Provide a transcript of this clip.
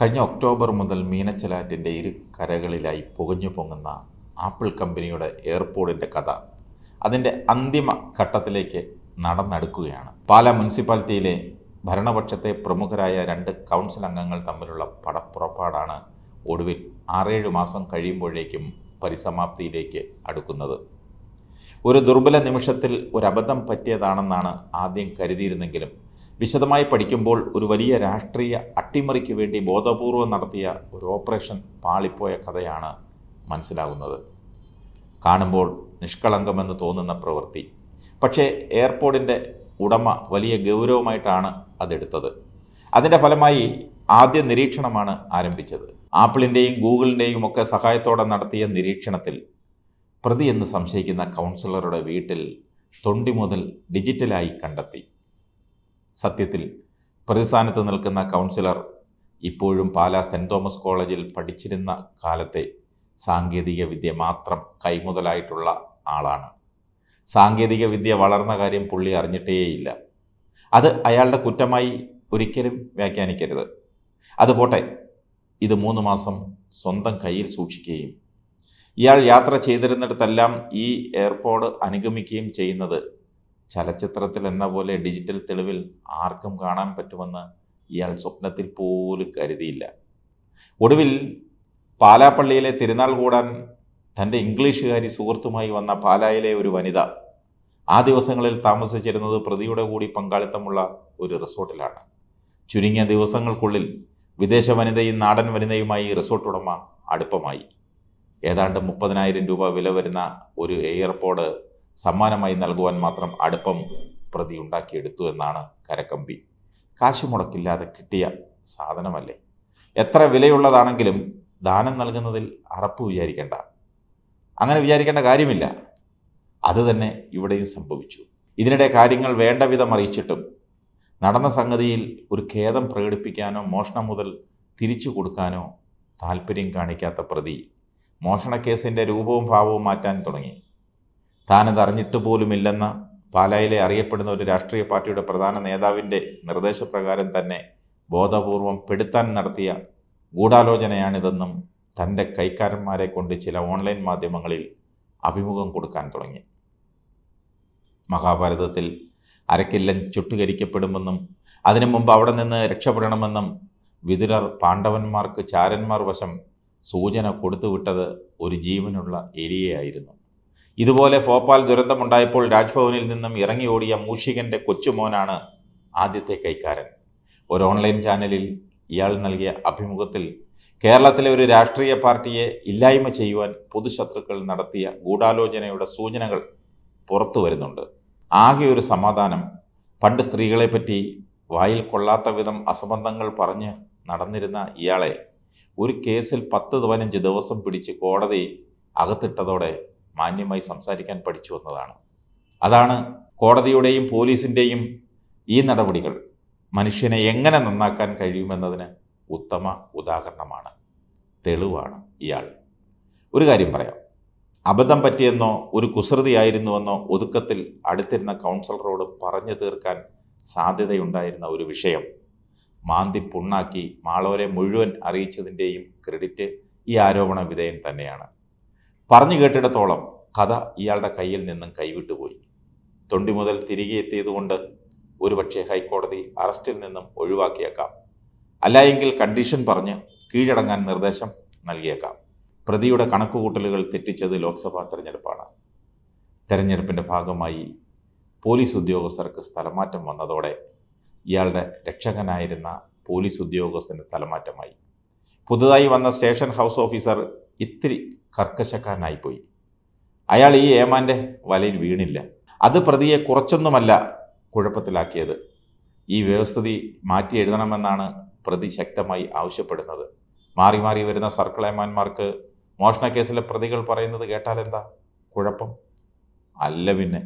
കഴിഞ്ഞ ഒക്ടോബർ മുതൽ മീനച്ചലാറ്റിൻ്റെ ഇരു കരകളിലായി പുകഞ്ഞു പൊങ്ങുന്ന ആപ്പിൾ കമ്പനിയുടെ എയർപോർട്ടിൻ്റെ കഥ അതിൻ്റെ അന്തിമ ഘട്ടത്തിലേക്ക് നടന്നെടുക്കുകയാണ് പാല മുനിസിപ്പാലിറ്റിയിലെ ഭരണപക്ഷത്തെ പ്രമുഖരായ രണ്ട് കൗൺസിൽ അംഗങ്ങൾ തമ്മിലുള്ള പടപ്പുറപ്പാടാണ് ഒടുവിൽ ആറേഴ് മാസം കഴിയുമ്പോഴേക്കും പരിസമാപ്തിയിലേക്ക് അടുക്കുന്നത് ഒരു ദുർബല നിമിഷത്തിൽ ഒരു പറ്റിയതാണെന്നാണ് ആദ്യം കരുതിയിരുന്നെങ്കിലും വിശദമായി പഠിക്കുമ്പോൾ ഒരു വലിയ രാഷ്ട്രീയ അട്ടിമറിക്ക് വേണ്ടി ബോധപൂർവം നടത്തിയ ഒരു ഓപ്പറേഷൻ പാളിപ്പോയ കഥയാണ് മനസ്സിലാകുന്നത് കാണുമ്പോൾ നിഷ്കളങ്കമെന്ന് തോന്നുന്ന പ്രവൃത്തി പക്ഷേ എയർപോർട്ടിൻ്റെ ഉടമ വലിയ ഗൗരവമായിട്ടാണ് അതെടുത്തത് അതിൻ്റെ ഫലമായി ആദ്യ നിരീക്ഷണമാണ് ആരംഭിച്ചത് ആപ്പിളിൻ്റെയും ഗൂഗിളിൻ്റെയും ഒക്കെ സഹായത്തോടെ നടത്തിയ നിരീക്ഷണത്തിൽ പ്രതി എന്ന് സംശയിക്കുന്ന കൗൺസിലറുടെ വീട്ടിൽ തൊണ്ടി മുതൽ ഡിജിറ്റലായി കണ്ടെത്തി സത്യത്തിൽ പ്രതിസ്ഥാനത്ത് നിൽക്കുന്ന കൗൺസിലർ ഇപ്പോഴും പാലാ സെൻറ് തോമസ് കോളേജിൽ പഠിച്ചിരുന്ന കാലത്തെ സാങ്കേതിക വിദ്യ മാത്രം കൈമുതലായിട്ടുള്ള ആളാണ് സാങ്കേതിക വിദ്യ വളർന്ന കാര്യം പുള്ളി അറിഞ്ഞിട്ടേയില്ല അത് അയാളുടെ കുറ്റമായി ഒരിക്കലും വ്യാഖ്യാനിക്കരുത് അതുപോട്ടെ ഇത് മൂന്ന് മാസം സ്വന്തം കയ്യിൽ സൂക്ഷിക്കുകയും ഇയാൾ യാത്ര ചെയ്തിരുന്നിടത്തെല്ലാം ഈ എയർപോർട്ട് അനുഗമിക്കുകയും ചെയ്യുന്നത് ചലച്ചിത്രത്തിൽ എന്ന പോലെ ഡിജിറ്റൽ തെളിവിൽ ആർക്കും കാണാൻ പറ്റുമെന്ന് ഇയാൾ സ്വപ്നത്തിൽ പോലും കരുതിയില്ല ഒടുവിൽ പാലാപ്പള്ളിയിലെ തിരുനാൾ കൂടാൻ തൻ്റെ ഇംഗ്ലീഷുകാരി സുഹൃത്തുമായി വന്ന പാലായിലെ ഒരു വനിത ആ ദിവസങ്ങളിൽ താമസിച്ചിരുന്നത് പ്രതിയുടെ കൂടി പങ്കാളിത്തമുള്ള ഒരു റിസോർട്ടിലാണ് ചുരുങ്ങിയ ദിവസങ്ങൾക്കുള്ളിൽ വിദേശ വനിതയും നാടൻ വനിതയുമായി റിസോർട്ട് ഉടമ അടുപ്പമായി ഏതാണ്ട് മുപ്പതിനായിരം രൂപ വില വരുന്ന ഒരു എയർപോഡ് സമ്മാനമായി നൽകുവാൻ മാത്രം അടുപ്പം പ്രതി ഉണ്ടാക്കിയെടുത്തു എന്നാണ് കരക്കമ്പി കാശ് മുടക്കില്ലാതെ കിട്ടിയ സാധനമല്ലേ എത്ര വിലയുള്ളതാണെങ്കിലും ദാനം നൽകുന്നതിൽ അറപ്പ് വിചാരിക്കേണ്ട അങ്ങനെ വിചാരിക്കേണ്ട കാര്യമില്ല അത് തന്നെ ഇവിടെയും സംഭവിച്ചു ഇതിനിടെ കാര്യങ്ങൾ വേണ്ട വിധം അറിയിച്ചിട്ടും നടന്ന സംഗതിയിൽ ഒരു ഖേദം പ്രകടിപ്പിക്കാനോ മോഷണം മുതൽ തിരിച്ചു കൊടുക്കാനോ താല്പര്യം കാണിക്കാത്ത പ്രതി മോഷണക്കേസിൻ്റെ രൂപവും ഭാവവും മാറ്റാൻ തുടങ്ങി താനത് അറിഞ്ഞിട്ട് പോലുമില്ലെന്ന പാലായിലെ അറിയപ്പെടുന്ന ഒരു രാഷ്ട്രീയ പാർട്ടിയുടെ പ്രധാന നേതാവിൻ്റെ നിർദ്ദേശപ്രകാരം തന്നെ ബോധപൂർവം പെടുത്താൻ നടത്തിയ ഗൂഢാലോചനയാണിതെന്നും തൻ്റെ കൈക്കാരന്മാരെ കൊണ്ട് ചില ഓൺലൈൻ മാധ്യമങ്ങളിൽ അഭിമുഖം കൊടുക്കാൻ തുടങ്ങി മഹാഭാരതത്തിൽ അരക്കില്ലൻ ചുട്ടുകരിക്കപ്പെടുമെന്നും അതിനു മുമ്പ് അവിടെ നിന്ന് രക്ഷപ്പെടണമെന്നും വിതുരർ പാണ്ഡവന്മാർക്ക് ചാരന്മാർ വശം സൂചന കൊടുത്തുവിട്ടത് ഒരു ജീവനുള്ള എലിയായിരുന്നു ഇതുപോലെ ഭോപ്പാൽ ദുരന്തമുണ്ടായപ്പോൾ രാജ്ഭവനിൽ നിന്നും ഇറങ്ങി ഓടിയ മൂഷികൻ്റെ കൊച്ചുമോനാണ് ആദ്യത്തെ കൈക്കാരൻ ഒരു ഓൺലൈൻ ചാനലിൽ ഇയാൾ നൽകിയ അഭിമുഖത്തിൽ കേരളത്തിലെ ഒരു രാഷ്ട്രീയ പാർട്ടിയെ ഇല്ലായ്മ ചെയ്യുവാൻ പൊതുശത്രുക്കൾ നടത്തിയ ഗൂഢാലോചനയുടെ സൂചനകൾ പുറത്തു വരുന്നുണ്ട് ആകെ ഒരു സമാധാനം പണ്ട് സ്ത്രീകളെപ്പറ്റി വായിൽ കൊള്ളാത്ത വിധം അസംബന്ധങ്ങൾ പറഞ്ഞ് നടന്നിരുന്ന ഇയാളെ ഒരു കേസിൽ പത്ത് പതിനഞ്ച് ദിവസം പിടിച്ച് കോടതി അകത്തിട്ടതോടെ മാന്യമായി സംസാരിക്കാൻ പഠിച്ചു വന്നതാണ് അതാണ് കോടതിയുടെയും പോലീസിൻ്റെയും ഈ നടപടികൾ മനുഷ്യനെ എങ്ങനെ നന്നാക്കാൻ കഴിയുമെന്നതിന് ഉത്തമ ഉദാഹരണമാണ് തെളിവാണ് ഇയാൾ ഒരു കാര്യം പറയാം അബദ്ധം പറ്റിയെന്നോ ഒരു കുസൃതിയായിരുന്നുവെന്നോ ഒതുക്കത്തിൽ അടുത്തിരുന്ന കൗൺസിലറോട് പറഞ്ഞു തീർക്കാൻ സാധ്യതയുണ്ടായിരുന്ന ഒരു വിഷയം മാന്തി പുണ്ണാക്കി മാളോരെ മുഴുവൻ അറിയിച്ചതിൻ്റെയും ക്രെഡിറ്റ് ഈ ആരോപണ വിധേയൻ തന്നെയാണ് പറഞ്ഞു കേട്ടിടത്തോളം കഥ ഇയാളുടെ കയ്യിൽ നിന്നും കൈവിട്ടു പോയി തൊണ്ടി മുതൽ തിരികെ എത്തിയതുകൊണ്ട് ഒരുപക്ഷെ ഹൈക്കോടതി അറസ്റ്റിൽ നിന്നും ഒഴിവാക്കിയേക്കാം അല്ലായെങ്കിൽ കണ്ടീഷൻ പറഞ്ഞ് കീഴടങ്ങാൻ നിർദ്ദേശം നൽകിയേക്കാം പ്രതിയുടെ കണക്കുകൂട്ടലുകൾ തെറ്റിച്ചത് ലോക്സഭാ തെരഞ്ഞെടുപ്പാണ് തെരഞ്ഞെടുപ്പിൻ്റെ ഭാഗമായി പോലീസ് ഉദ്യോഗസ്ഥർക്ക് സ്ഥലമാറ്റം വന്നതോടെ ഇയാളുടെ രക്ഷകനായിരുന്ന പോലീസ് ഉദ്യോഗസ്ഥന് സ്ഥലമാറ്റമായി പുതുതായി വന്ന സ്റ്റേഷൻ ഹൗസ് ഓഫീസർ ഇത്തിരി കർക്കശക്കാരനായിപ്പോയി അയാൾ ഈ ഏമാൻ്റെ വലയിൽ വീണില്ല അത് പ്രതിയെ കുറച്ചൊന്നുമല്ല കുഴപ്പത്തിലാക്കിയത് ഈ വ്യവസ്ഥിതി മാറ്റി എഴുതണമെന്നാണ് പ്രതി ശക്തമായി ആവശ്യപ്പെടുന്നത് മാറി മാറി വരുന്ന സർക്കിൾ ഏമാന്മാർക്ക് മോഷണ പ്രതികൾ പറയുന്നത് കേട്ടാൽ എന്താ കുഴപ്പം അല്ല പിന്നെ